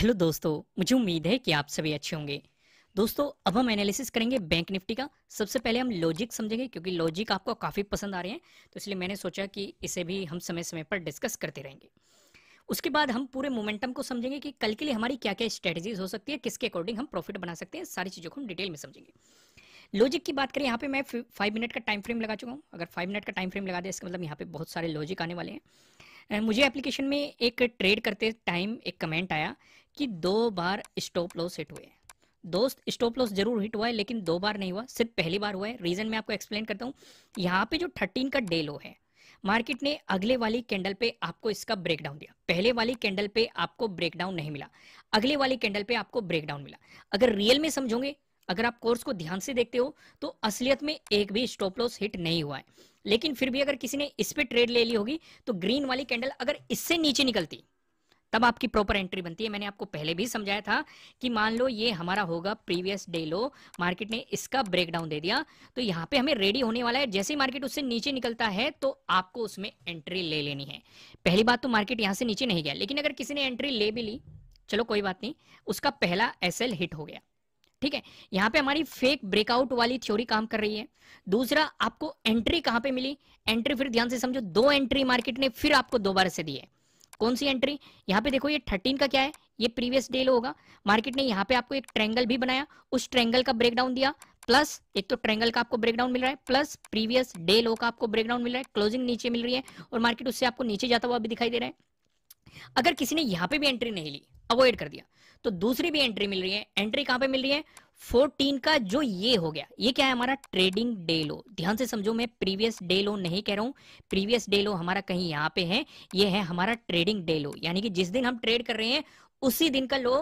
hello दोस्तों मुझे उम्मीद है कि आप सभी अच्छे होंगे दोस्तों अब हम एनालिसिस करेंगे बैंक निफ्टी का सबसे पहले हम लॉजिक समझेंगे क्योंकि लॉजिक आपको काफ़ी पसंद आ रहे हैं तो इसलिए मैंने सोचा कि इसे भी हम समय समय पर डिस्कस करते रहेंगे उसके बाद हम पूरे मोमेंटम को समझेंगे कि कल के लिए हमारी क्या क्या स्ट्रेटजीज हो सकती है किसके अकॉर्डिंग हम प्रॉफिट बना सकते हैं सारी चीज़ों को हम डिटेल में समझेंगे लॉजिक की बात करें यहाँ पे मैं फाइव मिनट का टाइम फ्रेम लगा चुका हूँ अगर फाइव मिनट का टाइम फ्रेम लगा दें इसका मतलब यहाँ पे बहुत सारे लॉजिक आने वाले हैं मुझे एप्लीकेशन में एक ट्रेड करते टाइम एक कमेंट आया कि दो बार स्टॉप लॉस हिट हुए दोस्त स्टॉप लॉस जरूर हिट हुआ है लेकिन दो बार नहीं हुआ सिर्फ पहली बार हुआ है रीजन मैं आपको एक्सप्लेन करता हूँ यहाँ पे जो थर्टीन का डे लो है मार्केट ने अगले वाली कैंडल पे आपको इसका ब्रेकडाउन दिया पहले वाली कैंडल पे आपको ब्रेकडाउन नहीं मिला अगले वाली कैंडल पे आपको ब्रेकडाउन मिला अगर रियल में समझोगे अगर आप कोर्स को ध्यान से देखते हो तो असलियत में एक भी स्टॉप लॉस हिट नहीं हुआ है लेकिन फिर भी अगर किसी ने इस पे ट्रेड ले ली होगी तो ग्रीन वाली कैंडल अगर इससे नीचे निकलती तब आपकी प्रॉपर एंट्री बनती है मैंने आपको पहले भी समझाया था कि मान लो ये हमारा होगा प्रीवियस डे लो मार्केट ने इसका ब्रेकडाउन दे दिया तो यहाँ पे हमें रेडी होने वाला है जैसे ही मार्केट उससे नीचे निकलता है तो आपको उसमें एंट्री ले लेनी है पहली बात तो मार्केट यहाँ से नीचे नहीं गया लेकिन अगर किसी ने एंट्री ले भी ली चलो कोई बात नहीं उसका पहला एस हिट हो गया ठीक है यहाँ पे हमारी फेक ब्रेकआउट वाली थ्योरी काम कर रही है दूसरा आपको एंट्री कहाँ पे मिली एंट्री फिर ध्यान से समझो दो एंट्री मार्केट ने फिर आपको दोबारा से दी है कौन सी एंट्री यहाँ पे देखो ये थर्टीन का क्या है ये प्रीवियस डे लो होगा मार्केट ने यहाँ पे आपको एक ट्रेंगल भी बनाया उस ट्रेंगल का ब्रेकडाउन दिया प्लस एक तो ट्रेंगल का आपको ब्रेकडाउन मिल रहा है प्लस प्रीवियस डे लो का आपको ब्रेकडाउन मिल रहा है क्लोजिंग नीचे मिल रही है और मार्केट उससे आपको नीचे जाता हुआ भी दिखाई दे रहा है अगर किसी ने यहाँ पे भी एंट्री नहीं ली अवॉइड कर दिया तो दूसरी भी एंट्री मिल रही है एंट्री कहां पे मिल रही है 14 का जो ये हो गया ये क्या है हमारा ट्रेडिंग डे लो ध्यान से समझो मैं प्रीवियस डे लो नहीं कह रहा हूं प्रीवियस डे लो हमारा कहीं यहां पे है ये है हमारा ट्रेडिंग डे लो यानी कि जिस दिन हम ट्रेड कर रहे हैं उसी दिन का लो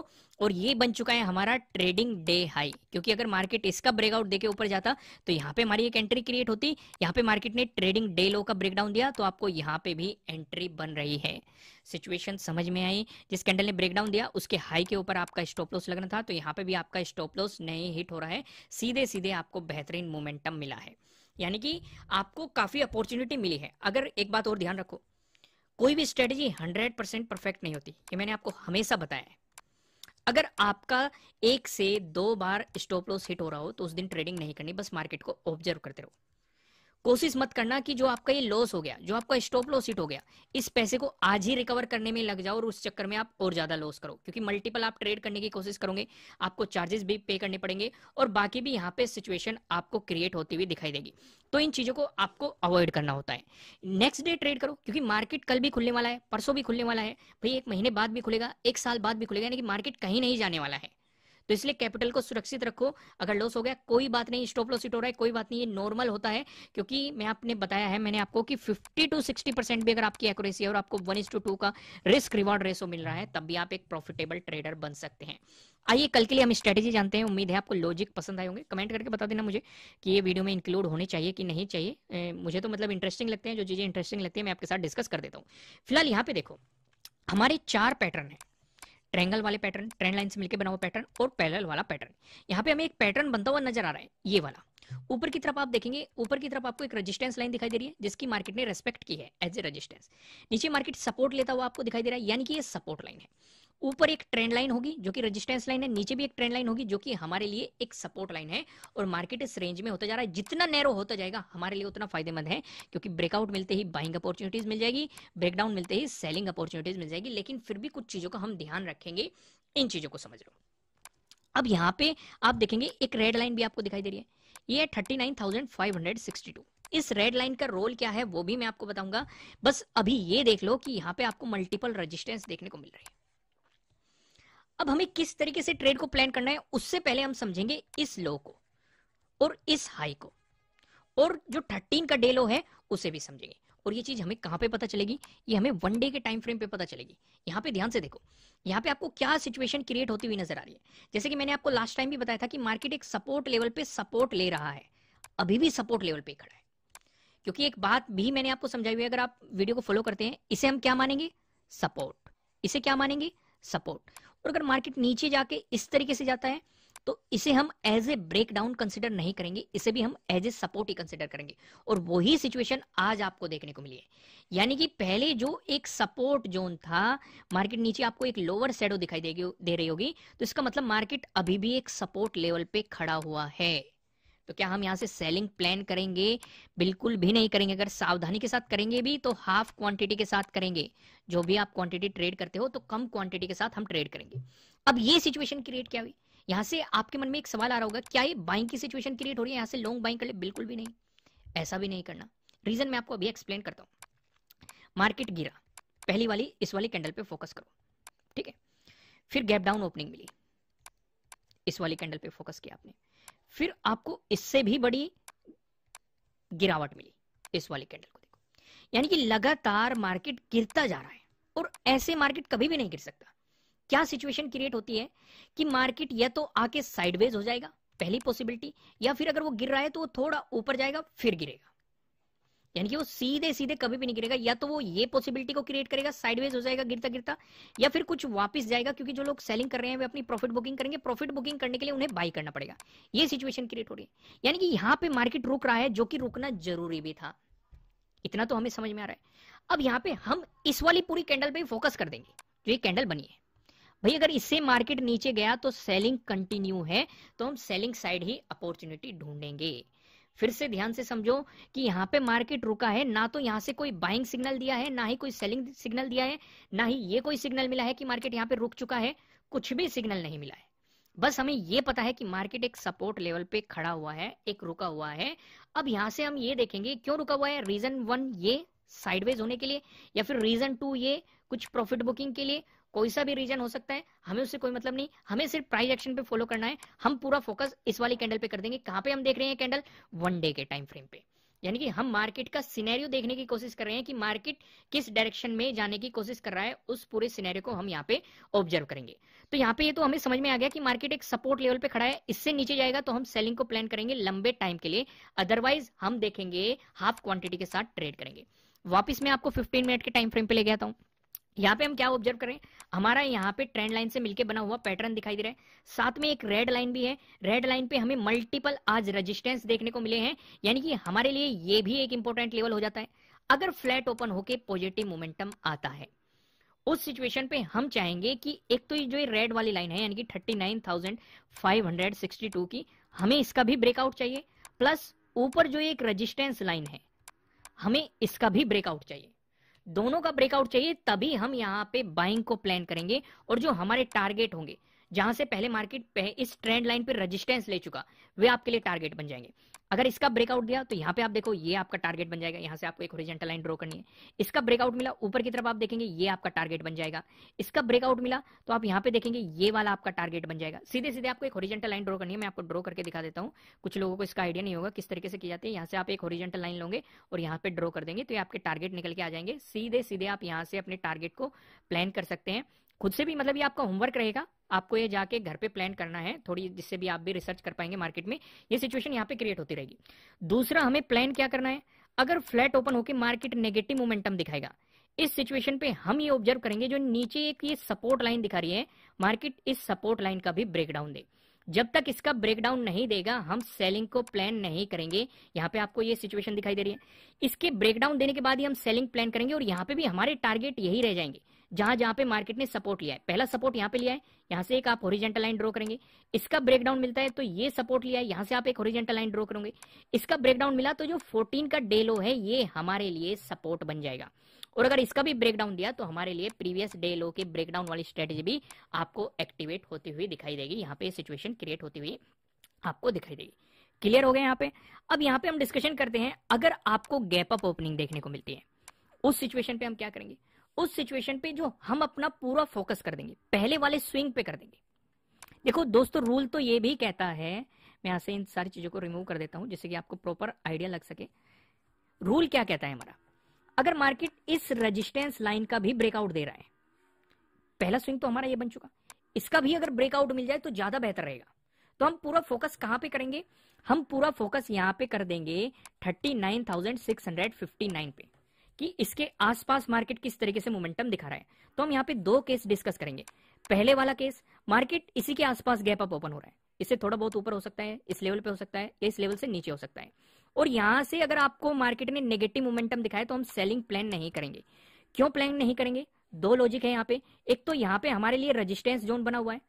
और ये बन चुका है हमारा ट्रेडिंग डे हाई क्योंकि अगर मार्केट इसका ब्रेकआउट देके ऊपर जाता तो यहाँ पे हमारी एक एंट्री क्रिएट होती यहाँ पे मार्केट ने ट्रेडिंग डे लो का ब्रेकडाउन दिया तो आपको यहाँ पे भी एंट्री बन रही है सिचुएशन समझ में आई जिस कैंडल ने ब्रेकडाउन दिया उसके हाई के ऊपर आपका स्टॉप लॉस लगना था तो यहाँ पे भी आपका स्टॉप लॉस नहीं हिट हो रहा है सीधे सीधे आपको बेहतरीन मोमेंटम मिला है यानी कि आपको काफी अपॉर्चुनिटी मिली है अगर एक बात और ध्यान रखो कोई भी स्ट्रेटेजी हंड्रेड परफेक्ट नहीं होती ये मैंने आपको हमेशा बताया है अगर आपका एक से दो बार स्टॉप लॉस हिट हो रहा हो तो उस दिन ट्रेडिंग नहीं करनी बस मार्केट को ऑब्जर्व करते रहो कोशिश मत करना कि जो आपका ये लॉस हो गया जो आपका स्टॉप लॉस हिट हो गया इस पैसे को आज ही रिकवर करने में लग जाओ और उस चक्कर में आप और ज्यादा लॉस करो क्योंकि मल्टीपल आप ट्रेड करने की कोशिश करोगे आपको चार्जेस भी पे करने पड़ेंगे और बाकी भी यहाँ पे सिचुएशन आपको क्रिएट होती हुई दिखाई देगी तो इन चीजों को आपको अवॉइड करना होता है नेक्स्ट डे ट्रेड करो क्योंकि मार्केट कल भी खुलने वाला है परसों भी खुलने वाला है भाई एक महीने बाद भी खुलेगा एक साल बाद भी खुलेगा यानी कि मार्केट कहीं नहीं जाने वाला है तो इसलिए कैपिटल को सुरक्षित रखो अगर लॉस हो गया कोई बात नहीं स्टॉप लॉस हो रहा है कोई बात नहीं ये नॉर्मल होता है क्योंकि मैं आपने बताया है मैंने आपको कि फिफ्टी टू सिक्सटी परसेंट भी अगर आपकी एक्यूरेसी है और आपको वन इज टू टू का रिस्क रिवॉर्ड रेसो मिल रहा है तब भी आप एक प्रॉफिटेबल ट्रेडर बन सकते हैं आइए कल के लिए हम स्ट्रेटेजी जानते हैं उम्मीद है आपको लॉजिक पसंद आए होंगे कमेंट करके बता देना मुझे कि ये वीडियो में इंक्लूड होने चाहिए कि नहीं चाहिए मुझे तो मतलब इंटरेस्टिंग लगते हैं जो चीजें इंटरेस्टिंग लगती है मैं आपके साथ डिस्कस कर देता हूँ फिलहाल यहाँ पे देखो हमारे चार पैटर्न है ट्रेंगल वाले पैटर्न ट्रेंड लाइन से मिलकर बना हुआ पैटर्न और पैरल वाला पैटर्न यहाँ पे हमें एक पैटर्न बनता हुआ नजर आ रहा है ये वाला ऊपर की तरफ आप देखेंगे ऊपर की तरफ आपको एक रेजिस्टेंस लाइन दिखाई दे रही है जिसकी मार्केट ने रेस्पेक्ट की है एज ए रेजिस्टेंस नीचे मार्केट सपोर्ट लेता हुआ आपको दिखाई दे रहा है यानी कि ये सपोर्ट लाइन है ऊपर एक ट्रेंड लाइन होगी जो कि रेजिस्टेंस लाइन है नीचे भी एक ट्रेंड लाइन होगी जो कि हमारे लिए एक सपोर्ट लाइन है और मार्केट इस रेंज में होता जा रहा है जितना नैरो होता जाएगा हमारे लिए उतना फायदेमंद है क्योंकि ब्रेकआउट मिलते ही बाइंग अपॉर्चुनिटीज मिल जाएगी ब्रेकडाउन मिलते ही सेलिंग अपॉर्चुनिटीज मिल जाएगी लेकिन फिर भी कुछ चीजों का हम ध्यान रखेंगे इन चीजों को समझ लो अब यहाँ पे आप देखेंगे एक रेड लाइन भी आपको दिखाई दे रही है ये thirty nine thousand five hundred sixty two इस रेड लाइन का रोल क्या है वो भी मैं आपको बताऊंगा बस अभी ये देख लो कि यहाँ पे आपको मल्टीपल रेजिस्टेंस देखने को मिल रही है अब हमें किस तरीके से ट्रेड को प्लान करना है उससे पहले हम समझेंगे इस लो को और इस हाई को और जो थर्टीन का डे लो है उसे भी समझेंगे और ये चीज हमें कहां पे पता चलेगी ये हमें वन डे के टाइम फ्रेम पे पता चलेगी यहाँ पे ध्यान से देखो यहाँ पे आपको क्या सिचुएशन क्रिएट होती हुई नजर आ रही है जैसे कि मैंने आपको लास्ट टाइम भी बताया था कि मार्केट एक सपोर्ट लेवल पे सपोर्ट ले रहा है अभी भी सपोर्ट लेवल पे खड़ा है क्योंकि एक बात भी मैंने आपको समझाई हुई है अगर आप वीडियो को फॉलो करते हैं इसे हम क्या मानेंगे सपोर्ट इसे क्या मानेंगे सपोर्ट और अगर मार्केट नीचे जाके इस तरीके से जाता है तो इसे हम as a break down consider नहीं करेंगे इसे भी हम एज ए सपोर्ट ही कंसिडर करेंगे और वही सिचुएशन आज आपको देखने को मिली है यानी कि पहले जो एक सपोर्ट जोन था मार्केट नीचे आपको एक लोअर सेडो दिखाई दे रही होगी तो इसका मतलब मार्केट अभी भी एक सपोर्ट लेवल पे खड़ा हुआ है तो क्या हम यहाँ से सेलिंग प्लान करेंगे बिल्कुल भी नहीं करेंगे अगर सावधानी के साथ करेंगे भी तो हाफ क्वांटिटी के साथ करेंगे जो भी आप क्वांटिटी ट्रेड करते हो तो कम क्वांटिटी के साथ हम ट्रेड करेंगे अब ये सिचुएशन क्रिएट क्या हुई यहाँ से आपके मन में एक सवाल आ रहा होगा क्या ये बाइंग की सिचुएशन क्रिएट हो रही है यहाँ से लॉन्ग बाइंग कर ले बिल्कुल भी नहीं ऐसा भी नहीं करना रीजन मैं आपको अभी एक्सप्लेन करता हूँ मार्केट गिरा पहली वाली इस वाली कैंडल पे फोकस करो ठीक है फिर गैप डाउन ओपनिंग मिली इस वाली कैंडल पे फोकस किया आपने फिर आपको इससे भी बड़ी गिरावट मिली इस वाली कैंडल को देखो यानी कि लगातार मार्केट गिरता जा रहा है और ऐसे मार्केट कभी भी नहीं गिर सकता क्या सिचुएशन क्रिएट होती है कि मार्केट या तो आके साइडवेज हो जाएगा पहली पॉसिबिलिटी या फिर अगर वो गिर रहा है तो वो थोड़ा ऊपर जाएगा फिर गिरेगा यानी कि वो सीधे सीधे कभी भी नहीं गिरेगा या तो वो ये पॉसिबिलिटी को क्रिएट करेगा साइडवेज हो जाएगा गिरता गिरता या फिर कुछ वापस जाएगा क्योंकि जो लोग सेलिंग कर रहे हैं वे अपनी प्रॉफिट बुकिंग करेंगे प्रॉफिट बुकिंग करने के लिए उन्हें बाई करना पड़ेगा ये सिचुएशन क्रिएट हो रही है यानी कि यहाँ पे मार्केट रुक रहा है जो कि रुकना जरूरी भी था इतना तो हमें समझ में आ रहा है अब यहाँ पे हम इस वाली पूरी कैंडल पर फोकस कर देंगे जो ये कैंडल बनी है भाई अगर इससे मार्केट नीचे गया तो सेलिंग कंटिन्यू है तो हम सेलिंग साइड ही अपॉर्चुनिटी ढूंढेंगे फिर से ध्यान से समझो कि यहाँ पे मार्केट रुका है ना तो यहाँ से कोई बाइंग सिग्नल दिया है ना ही कोई सेलिंग सिग्नल दिया है ना ही ये कोई सिग्नल मिला है कि मार्केट यहाँ पे रुक चुका है कुछ भी सिग्नल नहीं मिला है बस हमें ये पता है कि मार्केट एक सपोर्ट लेवल पे खड़ा हुआ है एक रुका हुआ है अब यहाँ से हम ये देखेंगे क्यों रुका हुआ है रीजन वन ये साइडवेज होने के लिए या फिर रीजन टू ये कुछ प्रॉफिट बुकिंग के लिए कोई सा भी रीजन हो सकता है हमें उससे कोई मतलब नहीं हमें सिर्फ प्राइस एक्शन पे फॉलो करना है हम पूरा फोकस इस वाली कैंडल पे कर देंगे कहां पे हम देख रहे हैं कैंडल वन डे के टाइम फ्रेम पे यानी कि हम मार्केट का सिनेरियो देखने की कोशिश कर रहे हैं कि मार्केट किस डायरेक्शन में जाने की कोशिश कर रहा है उस पूरे सिनेरियो को हम यहाँ पे ऑब्जर्व करेंगे तो यहाँ पे ये तो हमें समझ में आ गया कि मार्केट एक सपोर्ट लेवल पे खड़ा है इससे नीचे जाएगा तो हम सेलिंग को प्लान करेंगे लंबे टाइम के लिए अदरवाइज हम देखेंगे हाफ क्वांटिटी के साथ ट्रेड करेंगे वापस मैं आपको 15 मिनट के टाइम फ्रेम पे ले गया था हूँ यहाँ पे हम क्या ऑब्जर्व करें हमारा यहाँ पे ट्रेंड लाइन से मिलके बना हुआ पैटर्न दिखाई दे रहा है साथ में एक रेड लाइन भी है रेड लाइन पे हमें मल्टीपल आज रेजिस्टेंस देखने को मिले हैं यानी कि हमारे लिए ये भी एक इंपॉर्टेंट लेवल हो जाता है अगर फ्लैट ओपन होके पॉजिटिव मोमेंटम आता है उस सिचुएशन पे हम चाहेंगे कि एक तो ये जो रेड वाली लाइन है यानी कि थर्टी की हमें इसका भी ब्रेकआउट चाहिए प्लस ऊपर जो एक रजिस्टेंस लाइन है हमें इसका भी ब्रेकआउट चाहिए दोनों का ब्रेकआउट चाहिए तभी हम यहाँ पे बाइंग को प्लान करेंगे और जो हमारे टारगेट होंगे जहां से पहले मार्केट इस ट्रेंड लाइन पर रजिस्टेंस ले चुका वे आपके लिए टारगेट बन जाएंगे अगर इसका ब्रेकआउट दिया तो यहाँ पे आप देखो ये आपका टारगेट बन जाएगा यहाँ से आपको एक ओरिजेंटल लाइन ड्रॉ करनी है इसका ब्रेकआउट मिला ऊपर की तरफ आप देखेंगे ये आपका टारगेट बन जाएगा इसका ब्रेकआउट मिला तो आप यहाँ पे देखेंगे ये वाला आपका टारगेट बन जाएगा सीधे सीधे आपको एक ओरिजेंटल लाइन ड्रॉ करनी है मैं आपको ड्रॉ करके दिखा देता हूँ कुछ लोगों को इसका आइडिया नहीं होगा किस तरीके से की जाती है यहाँ से आप एक ओरिजेंटल लाइन लोगे और यहाँ पे ड्रॉ कर देंगे तो ये आपके टारगेट निकल के आ जाएंगे सीधे सीधे आप यहाँ से अपने टारगेट को प्लान कर सकते हैं खुद से भी मतलब ये आपका होमवर्क रहेगा आपको ये जाके घर पे प्लान करना है थोड़ी जिससे भी आप भी रिसर्च कर पाएंगे मार्केट में ये सिचुएशन यहाँ पे क्रिएट होती रहेगी दूसरा हमें प्लान क्या करना है अगर फ्लैट ओपन होकर मार्केट नेगेटिव मोमेंटम दिखाएगा इस सिचुएशन पे हम ये ऑब्जर्व करेंगे जो नीचे एक ये सपोर्ट लाइन दिखा रही है मार्केट इस सपोर्ट लाइन का भी ब्रेकडाउन दे जब तक इसका ब्रेकडाउन नहीं देगा हम सेलिंग को प्लान नहीं करेंगे यहाँ पे आपको ये सिचुएशन दिखाई दे रही है इसके ब्रेकडाउन देने के बाद ही हम सेलिंग प्लान करेंगे और यहाँ पे भी हमारे टारगेट यही रह जाएंगे जहां जहां पे मार्केट ने सपोर्ट लिया है पहला सपोर्ट यहाँ पे लिया है यहाँ से एक आप होरिजेंटल लाइन ड्रॉ करेंगे इसका ब्रेकडाउन मिलता है तो ये सपोर्ट लिया है यहाँ से आप एक होरिजेंटल लाइन ड्रॉ करेंगे इसका ब्रेकडाउन मिला तो जो फोर्टीन का डे लो है ये हमारे लिए सपोर्ट बन जाएगा और अगर इसका भी ब्रेकडाउन दिया तो हमारे लिए प्रीवियस डे लो के ब्रेकडाउन वाली स्ट्रेटेजी भी आपको एक्टिवेट होती हुई दिखाई देगी यहाँ पे सिचुएशन क्रिएट होती हुई आपको दिखाई देगी क्लियर हो गया यहाँ पे अब यहाँ पे हम डिस्कशन करते हैं अगर आपको गैप अप ओपनिंग देखने को मिलती है उस सिचुएशन पे हम क्या करेंगे उस सिचुएशन पे जो हम अपना पूरा फोकस कर देंगे पहले वाले स्विंग पे कर देंगे देखो दोस्तों रूल तो ये भी कहता है मैं यहां से इन सारी चीजों को रिमूव कर देता हूं जिससे कि आपको प्रॉपर आइडिया लग सके रूल क्या कहता है हमारा अगर मार्केट इस रेजिस्टेंस लाइन का भी ब्रेकआउट दे रहा है पहला स्विंग तो हमारा ये बन चुका इसका भी अगर ब्रेकआउट मिल जाए तो ज्यादा बेहतर रहेगा तो हम पूरा फोकस कहां पे करेंगे हम पूरा फोकस यहां पे कर देंगे नाइन पे कि इसके आसपास मार्केट किस तरीके से मोमेंटम दिखा रहा है तो हम यहाँ पे दो केस डिस्कस करेंगे पहले वाला केस मार्केट इसी के आसपास गैप अप ओपन हो रहा है इससे थोड़ा बहुत ऊपर हो सकता है इस लेवल पे हो सकता है या इस लेवल से नीचे हो सकता है और यहां से अगर आपको मार्केट ने नेगेटिव मोमेंटम दिखाए तो हम सेलिंग प्लान नहीं करेंगे क्यों प्लान नहीं करेंगे दो लॉजिक है यहाँ पे एक तो यहाँ पे हमारे लिए रजिस्टेंस जोन बना हुआ है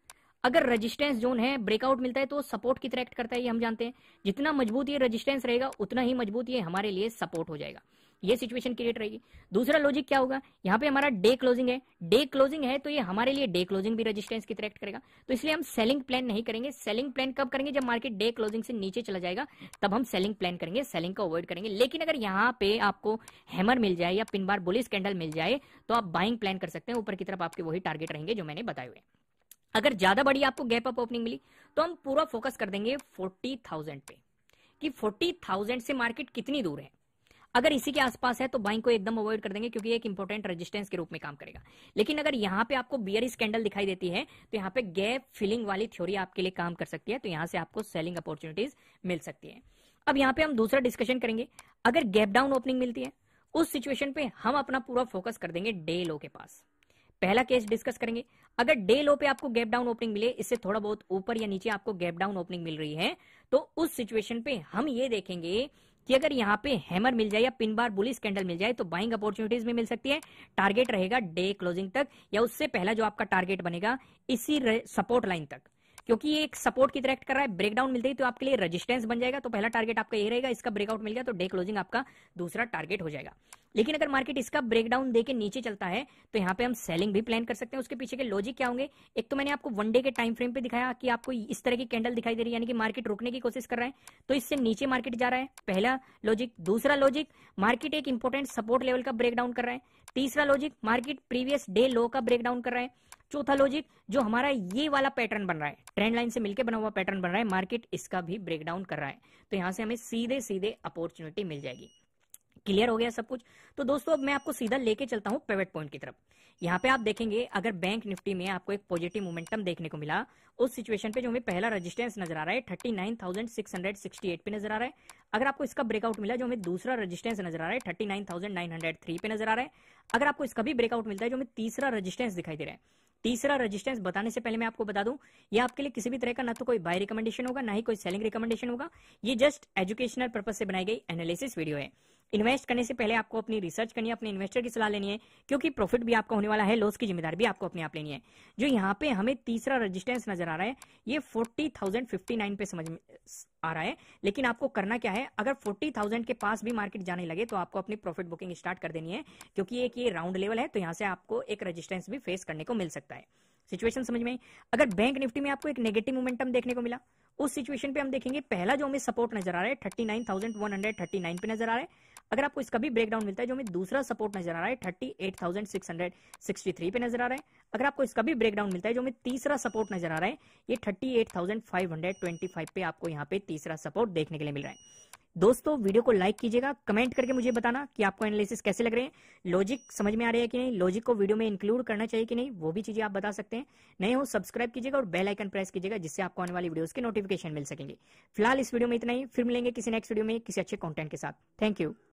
अगर रेजिस्टेंस जोन है ब्रेकआउट मिलता है तो सपोर्ट की तरह एक्ट करता है ये हम जानते हैं जितना मजबूत ये रेजिस्टेंस रहेगा उतना ही मजबूत ये हमारे लिए सपोर्ट हो जाएगा ये सिचुएशन क्रिएट रहेगी दूसरा लॉजिक क्या होगा यहाँ पे हमारा डे क्लोजिंग है डे क्लोजिंग है तो ये हमारे लिए डे क्लोजिंग भी रेजिस्टेंस की तरह एक्ट करेगा तो इसलिए हम सेलिंग प्लान नहीं करेंगे सेलिंग प्लान कब करेंगे जब मार्केट डे क्लोजिंग से नीचे चला जाएगा तब हम सेलिंग प्लान करेंगे सेलिंग का अवॉइड करेंगे लेकिन अगर यहाँ पे आपको हैमर मिल जाए या पिन बार बुलिस कैंडल मिल जाए तो आप बाइंग प्लान कर सकते हैं ऊपर की तरफ आपके वही टारगेट रहेंगे जो मैंने बताए हुए अगर ज्यादा बड़ी आपको गैप अप ओपनिंग मिली तो हम पूरा फोकस कर देंगे फोर्टी थाउजेंड पे कि फोर्टी थाउजेंड से मार्केट कितनी दूर है अगर इसी के आसपास है तो बाइंग को एकदम अवॉइड कर देंगे क्योंकि एक इंपॉर्टेंट रेजिस्टेंस के रूप में काम करेगा लेकिन अगर यहाँ पे आपको बियर स्कैंडल दिखाई देती है तो यहाँ पे गैप फिलिंग वाली थ्योरी आपके लिए काम कर सकती है तो यहाँ से आपको सेलिंग अपॉर्चुनिटीज मिल सकती है अब यहाँ पे हम दूसरा डिस्कशन करेंगे अगर गैप डाउन ओपनिंग मिलती है उस सिचुएशन पे हम अपना पूरा फोकस कर देंगे डे लो के पास पहला केस डिस्कस करेंगे अगर डे लो पे आपको गैप डाउन ओपनिंग मिले इससे थोड़ा बहुत ऊपर या नीचे आपको गैप डाउन ओपनिंग मिल रही है तो उस सिचुएशन पे हम ये देखेंगे कि अगर यहाँ पे हैमर मिल जाए या पिन बार बुलिस कैंडल मिल जाए तो बाइंग अपॉर्चुनिटीज में मिल सकती है टारगेट रहेगा डे क्लोजिंग तक या उससे पहला जो आपका टारगेट बनेगा इसी सपोर्ट लाइन तक क्योंकि ये एक सपोर्ट की तरह एक्ट कर रहा है ब्रेकडाउन मिलते ही तो आपके लिए रेजिस्टेंस बन जाएगा तो पहला टारगेट आपका ये रहेगा इसका ब्रेकआउट मिल गया तो डे क्लोजिंग आपका दूसरा टारगेट हो जाएगा लेकिन अगर मार्केट इसका ब्रेकडाउन देके नीचे चलता है तो यहाँ पे हम सेलिंग भी प्लान कर सकते हैं उसके पीछे के लॉजिक क्या होंगे एक तो मैंने आपको वन डे के टाइम फ्रेम पे दिखाया कि आपको इस तरह की कैंडल दिखाई दे रही है यानी कि मार्केट रोकने की कोशिश कर रहा है तो इससे नीचे मार्केट जा रहा है पहला लॉजिक दूसरा लॉजिक मार्केट एक इंपॉर्टेंट सपोर्ट लेवल का ब्रेकडाउन कर रहा है तीसरा logic market previous day low का ब्रेकडाउन कर रहा है चौथा लॉजिक जो हमारा ये वाला पैटर्न बन रहा है ट्रेंड लाइन से मिलकर बना हुआ पैटर्न बन रहा है मार्केट इसका भी ब्रेकडाउन कर रहा है तो यहाँ से हमें सीधे सीधे अपॉर्चुनिटी मिल जाएगी क्लियर हो गया सब कुछ तो दोस्तों अब मैं आपको सीधा लेके चलता हूँ पेवेट पॉइंट की तरफ यहाँ पे आप देखेंगे अगर बैंक निफ्टी में आपको एक पॉजिटिव मोमेंटम देखने को मिला उस सिचुएशन पे जो हमें पहला रेजिस्टेंस नजर आ रहा है 39,668 पे नजर आ रहा है अगर आपको इसका ब्रेकआउट मिला जो हमें दूसरा रजिस्टेंस नजर आ रहा है थर्टी पे नजर आ रहा है अगर आपको इसका भी ब्रेकआउट मिलता है जो हमें तीसरा रजिस्टेंस दिखाई दे रहा है तीसरा रेजिस्टेंस बताने से पहले मैं आपको बता दूं ये आपके लिए किसी भी तरह का ना तो कोई बाय रिकमेंडेशन होगा ना ही कोई सेलिंग रिकमेंडेशन होगा ये जस्ट एजुकेशनल पर्पज से बनाई गई एनालिसिस वीडियो है इन्वेस्ट करने से पहले आपको अपनी रिसर्च करनी है अपने इन्वेस्टर की सलाह लेनी है क्योंकि प्रॉफिट भी आपका होने वाला है लॉस की जिम्मेदारी भी आपको अपने आप लेनी है जो यहाँ पे हमें तीसरा रजिस्टेंस नजर आ रहा है ये फोर्टी थाउजेंड फिफ्टी नाइन पे समझ में आ रहा है लेकिन आपको करना क्या है अगर फोर्टी थाउजेंड के पास भी मार्केट जाने लगे तो आपको अपनी प्रॉफिट बुकिंग स्टार्ट कर देनी है क्योंकि एक ये राउंड लेवल है तो यहाँ से आपको एक रजिस्टेंस भी फेस करने को मिल सकता है सिचुएशन समझ में अगर बैंक निफ्टी में आपको एक नेगेटिव मोमेंटम देखने को मिला उस सिचुएशन पे हम देखेंगे पहला जो हमें सपोर्ट नजर आ रहा है thirty nine thousand one hundred thirty nine पे नजर आ रहा है अगर आपको इसका भी ब्रेकडाउन मिलता है जो हमें दूसरा सपोर्ट नजर आ रहा है thirty eight thousand six hundred sixty three पे नजर आ रहा है अगर आपको इसका भी ब्रेकडाउन मिलता है जो हमें तीसरा सपोर्ट नजर आ रहा है ये thirty eight thousand five hundred twenty five पे आपको यहाँ पे तीसरा सपोर्ट देखने के लिए मिल रहा है दोस्तों वीडियो को लाइक कीजिएगा कमेंट करके मुझे बताना कि आपको एनालिसिस कैसे लग रहे हैं लॉजिक समझ में आ रही है कि नहीं लॉजिक को वीडियो में इंक्लूड करना चाहिए कि नहीं वो भी चीजें आप बता सकते हैं नए हो सब्सक्राइब कीजिएगा और बेल आइकन प्रेस कीजिएगा जिससे आपको आने वाली वीडियोस के नोटिफिकेशन मिल सकेंगे फिलहाल इस वीडियो में इतना ही फिर मिलेंगे किसी नेक्स्ट वीडियो में किसी अच्छे कॉन्टेंट के साथ थैंक यू